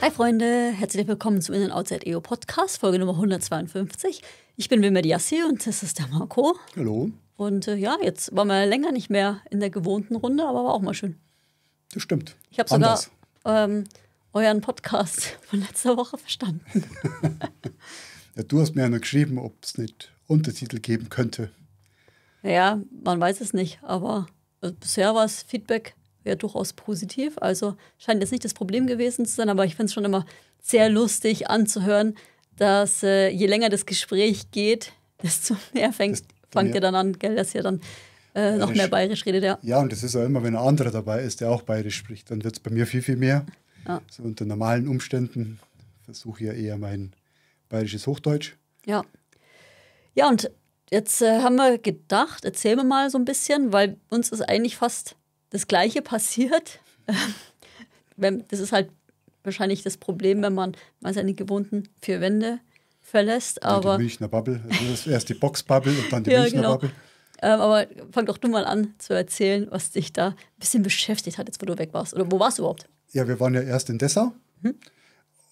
Hi Freunde, herzlich willkommen zum Innen Outside EO Podcast, Folge Nummer 152. Ich bin Wilmer Diassi und das ist der Marco. Hallo. Und äh, ja, jetzt waren wir länger nicht mehr in der gewohnten Runde, aber war auch mal schön. Das stimmt. Ich habe sogar ähm, euren Podcast von letzter Woche verstanden. ja, du hast mir ja noch geschrieben, ob es nicht Untertitel geben könnte. Ja, man weiß es nicht, aber äh, bisher war es Feedback ja durchaus positiv. Also scheint jetzt nicht das Problem gewesen zu sein, aber ich finde es schon immer sehr lustig anzuhören, dass äh, je länger das Gespräch geht, desto mehr fängt, fangt ja. ihr dann an, gell, dass ihr dann äh, noch mehr bayerisch redet. Ja. ja, und das ist auch immer, wenn ein anderer dabei ist, der auch bayerisch spricht, dann wird es bei mir viel, viel mehr. Ja. So unter normalen Umständen versuche ich ja eher mein bayerisches Hochdeutsch. Ja. Ja, und jetzt äh, haben wir gedacht, erzählen wir mal so ein bisschen, weil uns ist eigentlich fast das gleiche passiert, das ist halt wahrscheinlich das Problem, wenn man mal seine gewohnten vier Wände verlässt. Aber die Münchner Bubble, also erst die Boxbubble und dann die ja, Münchner genau. Bubble. Ähm, aber fang doch du mal an zu erzählen, was dich da ein bisschen beschäftigt hat, jetzt wo du weg warst. Oder wo warst du überhaupt? Ja, wir waren ja erst in Dessau mhm.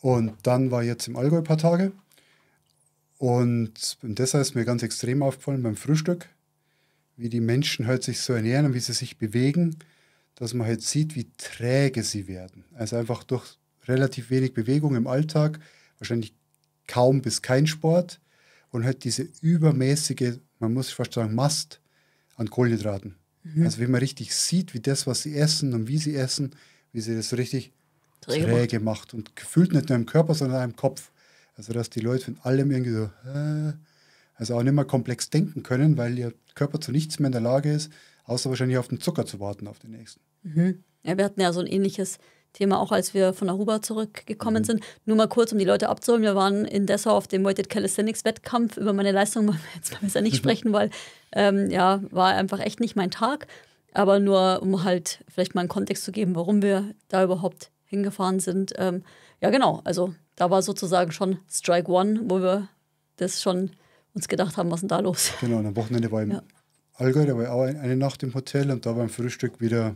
und dann war ich jetzt im Allgäu ein paar Tage. Und in Dessau ist mir ganz extrem aufgefallen beim Frühstück wie die Menschen halt sich so ernähren und wie sie sich bewegen, dass man halt sieht, wie träge sie werden. Also einfach durch relativ wenig Bewegung im Alltag, wahrscheinlich kaum bis kein Sport und halt diese übermäßige, man muss fast sagen, Mast an Kohlenhydraten. Mhm. Also wie man richtig sieht, wie das, was sie essen und wie sie essen, wie sie das so richtig träge, träge macht. Und gefühlt nicht nur im Körper, sondern auch im Kopf. Also dass die Leute von allem irgendwie so, äh, also auch nicht mehr komplex denken können, weil ihr Körper zu nichts mehr in der Lage ist, außer wahrscheinlich auf den Zucker zu warten, auf den nächsten. Mhm. Ja, wir hatten ja so ein ähnliches Thema, auch als wir von Aruba zurückgekommen mhm. sind. Nur mal kurz, um die Leute abzuholen. Wir waren in Dessau auf dem Weighted Calisthenics Wettkampf. Über meine Leistung wollen wir jetzt mal besser nicht sprechen, weil ähm, ja, war einfach echt nicht mein Tag. Aber nur, um halt vielleicht mal einen Kontext zu geben, warum wir da überhaupt hingefahren sind. Ähm, ja, genau. Also da war sozusagen schon Strike One, wo wir das schon uns gedacht haben, was ist denn da los? Genau, und am Wochenende war ich ja. im Allgäu, da war ich auch eine Nacht im Hotel und da beim Frühstück wieder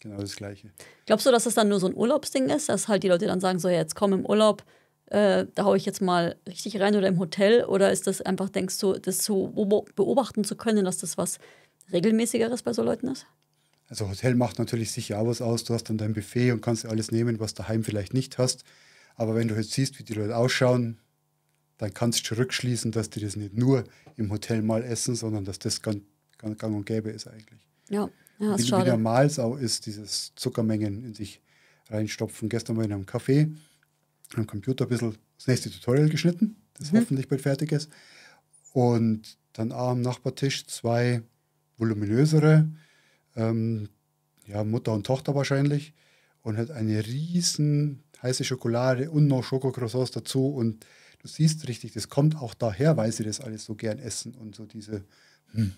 genau das Gleiche. Glaubst du, dass das dann nur so ein Urlaubsding ist, dass halt die Leute dann sagen, so ja, jetzt komm im Urlaub, äh, da haue ich jetzt mal richtig rein oder im Hotel? Oder ist das einfach, denkst du, das so beobachten zu können, dass das was regelmäßigeres bei so Leuten ist? Also Hotel macht natürlich sicher auch was aus. Du hast dann dein Buffet und kannst alles nehmen, was daheim vielleicht nicht hast. Aber wenn du jetzt siehst, wie die Leute ausschauen, dann kannst du rückschließen, dass die das nicht nur im Hotel mal essen, sondern dass das ganz, ganz gang und gäbe ist eigentlich. Ja, ja ist wie, schade. Wie der Mahlsau ist, dieses Zuckermengen in sich reinstopfen. Gestern war ich in einem Café, am Computer ein bisschen das nächste Tutorial geschnitten, das mhm. hoffentlich bald fertig ist. Und dann auch am Nachbartisch zwei voluminösere, ähm, ja, Mutter und Tochter wahrscheinlich, und hat eine riesen heiße Schokolade und noch Schokocroissants dazu und du siehst richtig, das kommt auch daher, weil sie das alles so gern essen und so diese. Hm,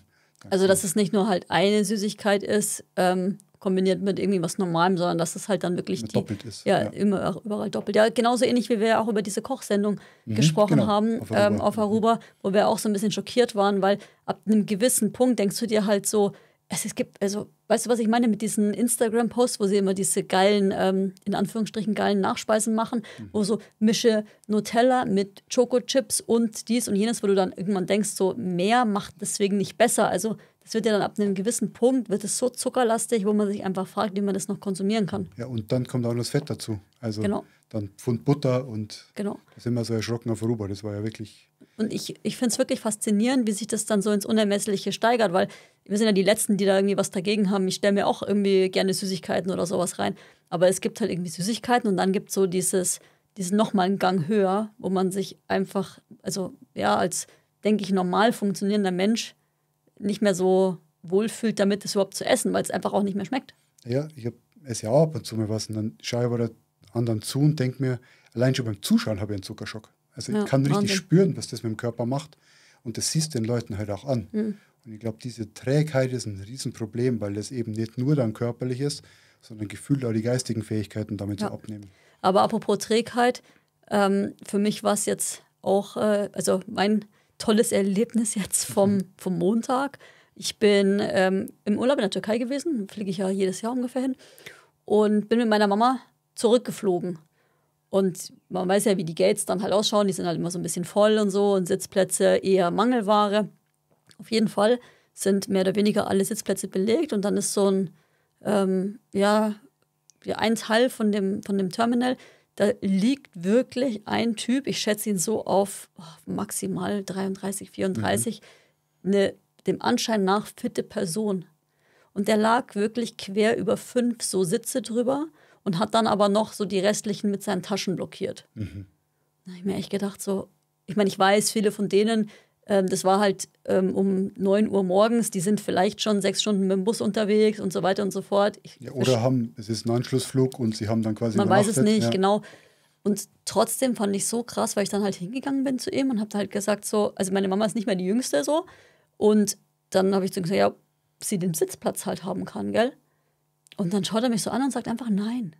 also, dass es nicht nur halt eine Süßigkeit ist, ähm, kombiniert mit irgendwie was Normalem, sondern dass es halt dann wirklich die, doppelt ist. Ja, ja, immer überall doppelt. Ja, genauso ähnlich wie wir auch über diese Kochsendung mhm, gesprochen genau, haben auf ähm, Aruba. Ähm, auf Aruba, wo wir auch so ein bisschen schockiert waren, weil ab einem gewissen Punkt denkst du dir halt so, also es gibt, also, weißt du, was ich meine mit diesen Instagram-Posts, wo sie immer diese geilen, ähm, in Anführungsstrichen geilen Nachspeisen machen, mhm. wo so mische Nutella mit choco und dies und jenes, wo du dann irgendwann denkst, so mehr macht deswegen nicht besser. Also das wird ja dann ab einem gewissen Punkt, wird es so zuckerlastig, wo man sich einfach fragt, wie man das noch konsumieren kann. Ja, und dann kommt auch noch das Fett dazu. Also genau dann Pfund Butter und genau. da sind wir so erschrocken auf Ruber. Das war ja wirklich. Und ich, ich finde es wirklich faszinierend, wie sich das dann so ins Unermessliche steigert, weil wir sind ja die Letzten, die da irgendwie was dagegen haben. Ich stelle mir auch irgendwie gerne Süßigkeiten oder sowas rein. Aber es gibt halt irgendwie Süßigkeiten und dann gibt es so dieses, diesen nochmal einen Gang höher, wo man sich einfach, also ja, als, denke ich, normal funktionierender Mensch nicht mehr so wohlfühlt, damit es überhaupt zu essen, weil es einfach auch nicht mehr schmeckt. Ja, ich esse ja auch ab und zu mir was und dann schaue ich aber da anderen zu und denke mir, allein schon beim Zuschauen habe ich einen Zuckerschock. Also ja, ich kann richtig Wahnsinn. spüren, was das mit dem Körper macht. Und das siehst den Leuten halt auch an. Mhm. Und ich glaube, diese Trägheit ist ein Riesenproblem, weil das eben nicht nur dann körperlich ist, sondern gefühlt auch die geistigen Fähigkeiten damit ja. so abnehmen. Aber apropos Trägheit, ähm, für mich war es jetzt auch, äh, also mein tolles Erlebnis jetzt vom, mhm. vom Montag. Ich bin ähm, im Urlaub in der Türkei gewesen, fliege ich ja jedes Jahr ungefähr hin und bin mit meiner Mama zurückgeflogen. Und man weiß ja, wie die Gates dann halt ausschauen. Die sind halt immer so ein bisschen voll und so und Sitzplätze eher Mangelware. Auf jeden Fall sind mehr oder weniger alle Sitzplätze belegt und dann ist so ein, ähm, ja, ein Teil von dem, von dem Terminal, da liegt wirklich ein Typ, ich schätze ihn so auf oh, maximal 33, 34, mhm. eine dem Anschein nach fitte Person. Und der lag wirklich quer über fünf so Sitze drüber und hat dann aber noch so die restlichen mit seinen Taschen blockiert. Mhm. Da habe ich mir echt gedacht, so, ich meine, ich weiß, viele von denen, ähm, das war halt ähm, um 9 Uhr morgens, die sind vielleicht schon sechs Stunden mit dem Bus unterwegs und so weiter und so fort. Ich, ja, oder ich, haben, es ist ein Anschlussflug und sie haben dann quasi. Man weiß es nicht, ja. genau. Und trotzdem fand ich so krass, weil ich dann halt hingegangen bin zu ihm und habe halt gesagt, so, also meine Mama ist nicht mehr die Jüngste so. Und dann habe ich zu ihm gesagt, ja, sie den Sitzplatz halt haben kann, gell? Und dann schaut er mich so an und sagt einfach nein.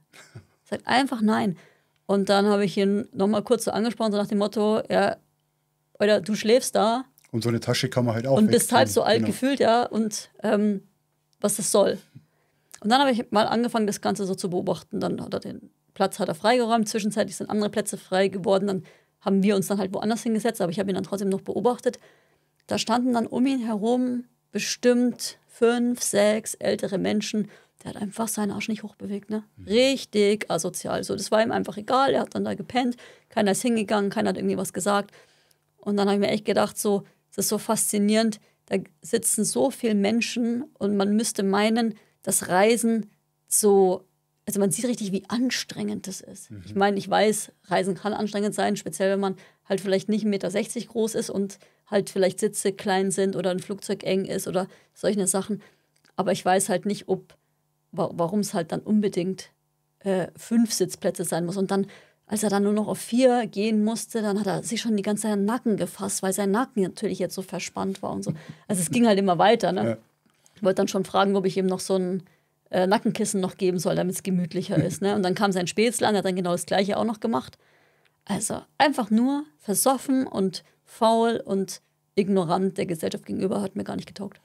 Sagt einfach nein. Und dann habe ich ihn nochmal kurz so angesprochen, so nach dem Motto, ja, oder du schläfst da. Und so eine Tasche kann man halt auch. Und wegziehen. bist halb so alt genau. gefühlt, ja, und ähm, was das soll. Und dann habe ich mal angefangen, das Ganze so zu beobachten. Dann hat er den Platz hat er freigeräumt, zwischenzeitlich sind andere Plätze frei geworden. Dann haben wir uns dann halt woanders hingesetzt, aber ich habe ihn dann trotzdem noch beobachtet. Da standen dann um ihn herum bestimmt fünf, sechs ältere Menschen der hat einfach seinen Arsch nicht hochbewegt, ne? Richtig asozial. So, das war ihm einfach egal. Er hat dann da gepennt. Keiner ist hingegangen, keiner hat irgendwie was gesagt. Und dann habe ich mir echt gedacht, so, es ist so faszinierend. Da sitzen so viele Menschen und man müsste meinen, das Reisen so, also man sieht richtig, wie anstrengend das ist. Mhm. Ich meine, ich weiß, Reisen kann anstrengend sein, speziell wenn man halt vielleicht nicht 1,60 Meter groß ist und halt vielleicht Sitze klein sind oder ein Flugzeug eng ist oder solche Sachen. Aber ich weiß halt nicht, ob warum es halt dann unbedingt äh, fünf Sitzplätze sein muss. Und dann, als er dann nur noch auf vier gehen musste, dann hat er sich schon die ganze Zeit den Nacken gefasst, weil sein Nacken natürlich jetzt so verspannt war und so. Also es ging halt immer weiter. Ne? Ja. Ich wollte dann schon fragen, ob ich ihm noch so ein äh, Nackenkissen noch geben soll, damit es gemütlicher ist. Ne? Und dann kam sein Spätzle an, hat dann genau das gleiche auch noch gemacht. Also einfach nur versoffen und faul und ignorant der Gesellschaft gegenüber hat mir gar nicht getaugt.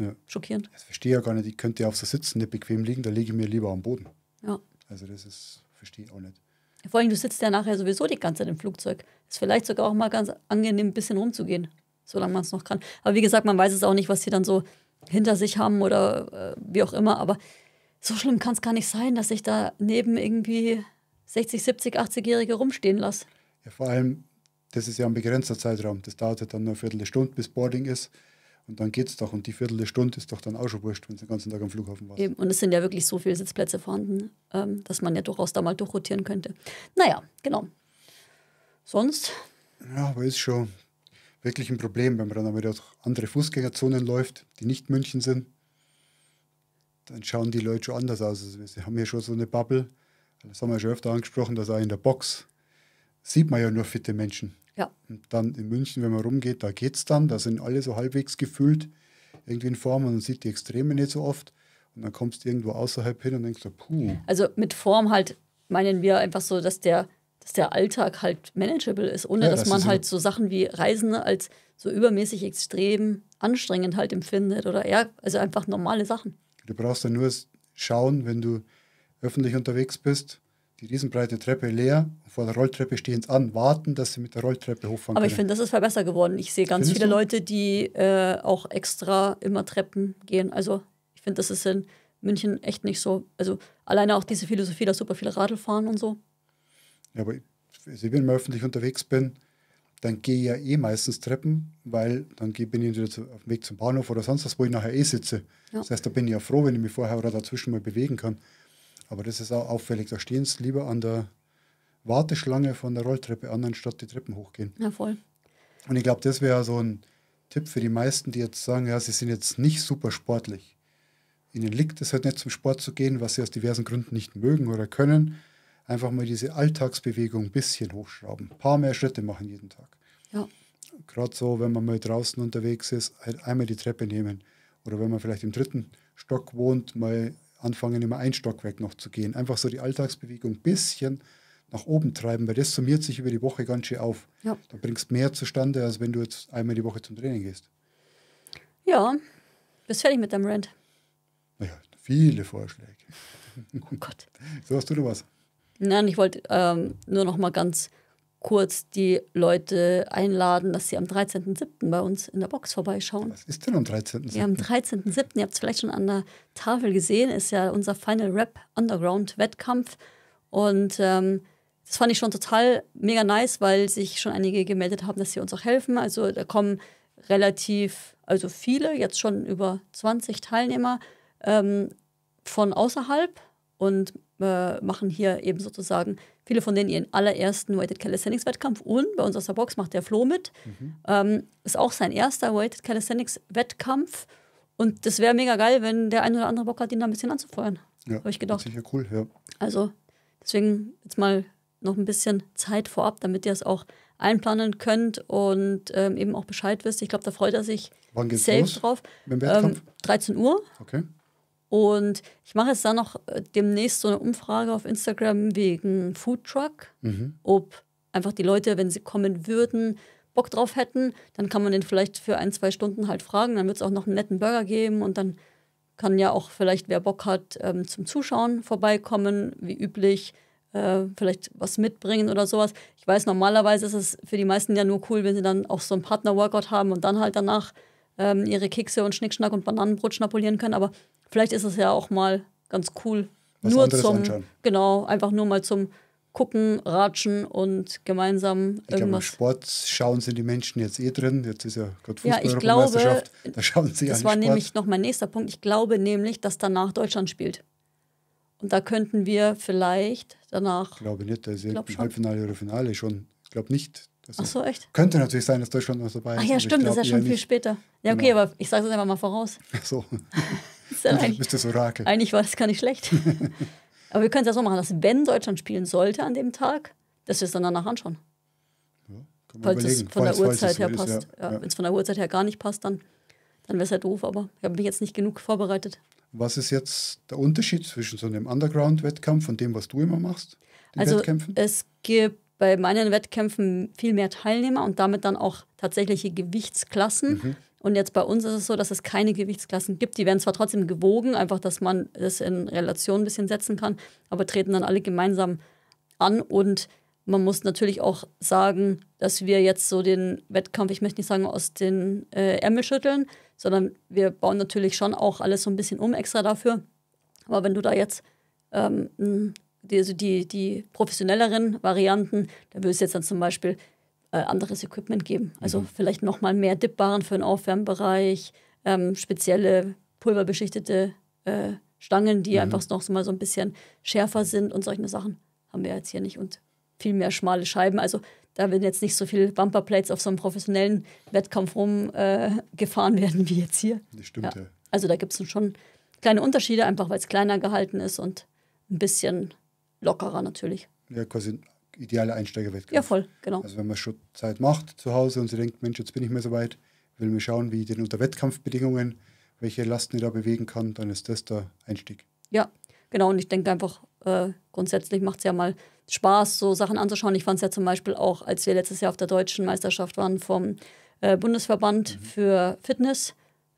Ja. Schockierend. Das verstehe ja gar nicht. Ich könnte ja auf so Sitzen nicht bequem liegen, da liege ich mir lieber am Boden. Ja. Also das ist, verstehe ich auch nicht. Vor allem, du sitzt ja nachher sowieso die ganze Zeit im Flugzeug. Ist vielleicht sogar auch mal ganz angenehm, ein bisschen rumzugehen, solange man es noch kann. Aber wie gesagt, man weiß es auch nicht, was sie dann so hinter sich haben oder äh, wie auch immer. Aber so schlimm kann es gar nicht sein, dass ich da neben irgendwie 60, 70, 80-Jährige rumstehen lasse. Ja, vor allem, das ist ja ein begrenzter Zeitraum. Das dauert ja halt dann nur eine Viertelstunde, bis Boarding ist. Und dann geht es doch. Und die Viertelstunde ist doch dann auch schon wurscht, wenn du den ganzen Tag am Flughafen warst. Eben. Und es sind ja wirklich so viele Sitzplätze vorhanden, ähm, dass man ja durchaus da mal durchrotieren könnte. Naja, genau. Sonst? Ja, aber ist schon wirklich ein Problem, wenn man dann aber durch andere Fußgängerzonen läuft, die nicht München sind. Dann schauen die Leute schon anders aus. Sie also, haben ja schon so eine Bubble. Das haben wir schon öfter angesprochen, dass auch in der Box sieht man ja nur fitte Menschen. Ja. Und dann in München, wenn man rumgeht, da geht es dann, da sind alle so halbwegs gefühlt irgendwie in Form und man sieht die Extreme nicht so oft. Und dann kommst du irgendwo außerhalb hin und denkst so, puh. Also mit Form halt meinen wir einfach so, dass der, dass der Alltag halt manageable ist, ohne ja, dass das man halt so Sachen wie Reisen als so übermäßig extrem anstrengend halt empfindet oder eher, also einfach normale Sachen. Du brauchst ja nur schauen, wenn du öffentlich unterwegs bist, die riesenbreite Treppe leer und vor der Rolltreppe stehend an, warten, dass sie mit der Rolltreppe hochfahren Aber ich finde, das ist viel besser geworden. Ich sehe ganz Findest viele du? Leute, die äh, auch extra immer Treppen gehen. Also ich finde, das ist in München echt nicht so. Also alleine auch diese Philosophie, dass super viele Radl fahren und so. Ja, aber wenn ich mal öffentlich unterwegs bin, dann gehe ich ja eh meistens Treppen, weil dann bin ich entweder auf dem Weg zum Bahnhof oder sonst was, wo ich nachher eh sitze. Ja. Das heißt, da bin ich ja froh, wenn ich mich vorher oder dazwischen mal bewegen kann. Aber das ist auch auffällig. Da stehen sie lieber an der Warteschlange von der Rolltreppe an, anstatt die Treppen hochgehen. Ja, voll. Und ich glaube, das wäre so ein Tipp für die meisten, die jetzt sagen, ja, sie sind jetzt nicht super sportlich. Ihnen liegt es halt nicht zum Sport zu gehen, was sie aus diversen Gründen nicht mögen oder können. Einfach mal diese Alltagsbewegung ein bisschen hochschrauben. Ein paar mehr Schritte machen jeden Tag. Ja. Gerade so, wenn man mal draußen unterwegs ist, halt einmal die Treppe nehmen. Oder wenn man vielleicht im dritten Stock wohnt, mal anfangen, immer ein Stockwerk noch zu gehen. Einfach so die Alltagsbewegung ein bisschen nach oben treiben, weil das summiert sich über die Woche ganz schön auf. Ja. Da bringst du mehr zustande, als wenn du jetzt einmal die Woche zum Training gehst. Ja, bist fertig mit deinem Rent. Naja, viele Vorschläge. Oh Gott. So hast du noch was? Nein, ich wollte ähm, nur noch mal ganz kurz die Leute einladen, dass sie am 13.07. bei uns in der Box vorbeischauen. Was ist denn am 13.07.? Ja, am 13.07., ihr habt es vielleicht schon an der Tafel gesehen, ist ja unser Final Rap Underground Wettkampf. Und ähm, das fand ich schon total mega nice, weil sich schon einige gemeldet haben, dass sie uns auch helfen. Also da kommen relativ, also viele, jetzt schon über 20 Teilnehmer ähm, von außerhalb und äh, machen hier eben sozusagen viele von denen ihren allerersten Weighted Calisthenics Wettkampf und bei uns aus der Box macht der Flo mit. Mhm. Ähm, ist auch sein erster Weighted Calisthenics Wettkampf und das wäre mega geil, wenn der ein oder andere Bock hat, ihn da ein bisschen anzufeuern. Ja, habe ich gedacht. Sicher cool, ja. Also deswegen jetzt mal noch ein bisschen Zeit vorab, damit ihr es auch einplanen könnt und ähm, eben auch Bescheid wisst. Ich glaube, da freut er sich Wann geht's safe los? drauf. Mit dem Wettkampf? Ähm, 13 Uhr. Okay. Und ich mache jetzt dann noch äh, demnächst so eine Umfrage auf Instagram wegen Foodtruck, mhm. ob einfach die Leute, wenn sie kommen würden, Bock drauf hätten. Dann kann man den vielleicht für ein, zwei Stunden halt fragen. Dann wird es auch noch einen netten Burger geben und dann kann ja auch vielleicht, wer Bock hat, ähm, zum Zuschauen vorbeikommen, wie üblich. Äh, vielleicht was mitbringen oder sowas. Ich weiß, normalerweise ist es für die meisten ja nur cool, wenn sie dann auch so einen Partner-Workout haben und dann halt danach ähm, ihre Kekse und Schnickschnack und Bananenbrot schnapulieren können. Aber vielleicht ist es ja auch mal ganz cool. Was nur zum, anschauen. genau, einfach nur mal zum gucken, ratschen und gemeinsam ich irgendwas. Ich Sport schauen sind die Menschen jetzt eh drin. Jetzt ist ja gerade Fußball ja, ich glaube, da schauen sie Das war Sport. nämlich noch mein nächster Punkt. Ich glaube nämlich, dass danach Deutschland spielt. Und da könnten wir vielleicht danach. Ich glaube nicht, da ist ja Halbfinale oder Finale schon. Ich glaube nicht, Deswegen Ach so, echt? Könnte natürlich sein, dass Deutschland noch dabei ist. Ach ja, stimmt, das ist ja schon viel nicht. später. Ja, okay, genau. aber ich sage es einfach mal voraus. Ach so. ist ja eigentlich, bist das Orakel. Eigentlich war das gar nicht schlecht. aber wir können es ja so machen, dass wenn Deutschland spielen sollte an dem Tag, dass wir es dann danach anschauen. Ja, falls es von falls, der Uhrzeit her passt. Ist, ja. ja Wenn es von der Uhrzeit her gar nicht passt, dann, dann wäre es ja halt doof, aber ich habe mich jetzt nicht genug vorbereitet. Was ist jetzt der Unterschied zwischen so einem Underground-Wettkampf und dem, was du immer machst? also Wettkämpfen? es gibt bei meinen Wettkämpfen viel mehr Teilnehmer und damit dann auch tatsächliche Gewichtsklassen. Mhm. Und jetzt bei uns ist es so, dass es keine Gewichtsklassen gibt. Die werden zwar trotzdem gewogen, einfach, dass man das in Relation ein bisschen setzen kann, aber treten dann alle gemeinsam an. Und man muss natürlich auch sagen, dass wir jetzt so den Wettkampf, ich möchte nicht sagen, aus den äh, Ärmel schütteln, sondern wir bauen natürlich schon auch alles so ein bisschen um extra dafür. Aber wenn du da jetzt ähm, einen die, also die, die professionelleren Varianten, da würde es jetzt dann zum Beispiel äh, anderes Equipment geben. Also mhm. vielleicht nochmal mehr Dipbaren für den Aufwärmbereich, ähm, spezielle pulverbeschichtete äh, Stangen, die mhm. einfach noch mal so ein bisschen schärfer sind und solche Sachen haben wir jetzt hier nicht und viel mehr schmale Scheiben. Also da werden jetzt nicht so viele Bumperplates auf so einem professionellen Wettkampf rumgefahren äh, werden wie jetzt hier. Das stimmt, ja. ja. Also da gibt es schon kleine Unterschiede, einfach weil es kleiner gehalten ist und ein bisschen lockerer natürlich. Ja, quasi idealer Einsteigerwettkampf. Ja, voll, genau. Also wenn man schon Zeit macht zu Hause und sie denkt, Mensch, jetzt bin ich mir so weit, will mir schauen, wie ich denn unter Wettkampfbedingungen, welche Lasten ich da bewegen kann, dann ist das der Einstieg. Ja, genau. Und ich denke einfach, äh, grundsätzlich macht es ja mal Spaß, so Sachen anzuschauen. Ich fand es ja zum Beispiel auch, als wir letztes Jahr auf der deutschen Meisterschaft waren vom äh, Bundesverband mhm. für Fitness,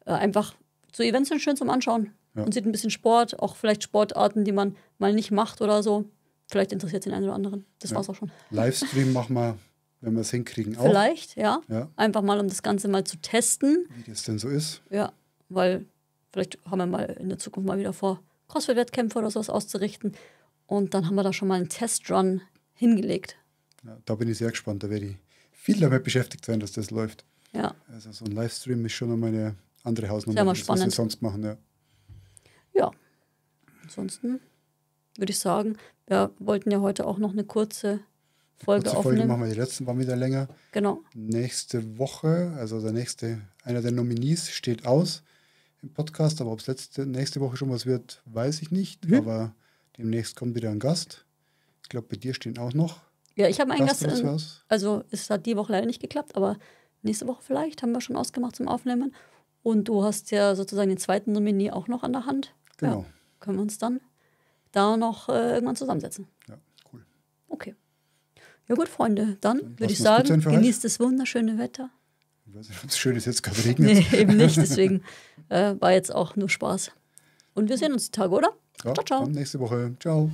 äh, einfach so Events sind schön zum Anschauen ja. und sieht ein bisschen Sport, auch vielleicht Sportarten, die man mal nicht macht oder so. Vielleicht interessiert es den einen oder anderen. Das ja. war's auch schon. Livestream machen wir, wenn wir es hinkriegen, auch. Vielleicht, ja. ja. Einfach mal, um das Ganze mal zu testen. Wie das denn so ist. Ja, weil vielleicht haben wir mal in der Zukunft mal wieder vor, Crossfit-Wettkämpfe oder sowas auszurichten. Und dann haben wir da schon mal einen Testrun hingelegt. Ja, da bin ich sehr gespannt. Da werde ich viel damit beschäftigt sein, dass das läuft. Ja. Also so ein Livestream ist schon nochmal eine andere Hausnummer, als wir sonst machen. Ja. Ja, ansonsten würde ich sagen, wir wollten ja heute auch noch eine kurze Folge kurze aufnehmen. Folge machen wir, die letzten waren wieder länger. Genau. Nächste Woche, also der nächste, einer der Nominees steht aus im Podcast, aber ob es nächste Woche schon was wird, weiß ich nicht. Mhm. Aber demnächst kommt wieder ein Gast. Ich glaube, bei dir stehen auch noch. Ja, ich habe einen Gast. Gast in, also es hat die Woche leider nicht geklappt, aber nächste Woche vielleicht haben wir schon ausgemacht zum Aufnehmen. Und du hast ja sozusagen den zweiten Nominee auch noch an der Hand. Genau. Ja, können wir uns dann da noch äh, irgendwann zusammensetzen. Ja, cool. Okay. Ja gut, Freunde, dann, würde ich sagen, genießt das wunderschöne Wetter. Ich weiß nicht, ob es schön ist, jetzt gerade regnet. Nee, eben nicht, deswegen äh, war jetzt auch nur Spaß. Und wir sehen uns die Tage, oder? Ja, ciao, ciao. nächste Woche. Ciao.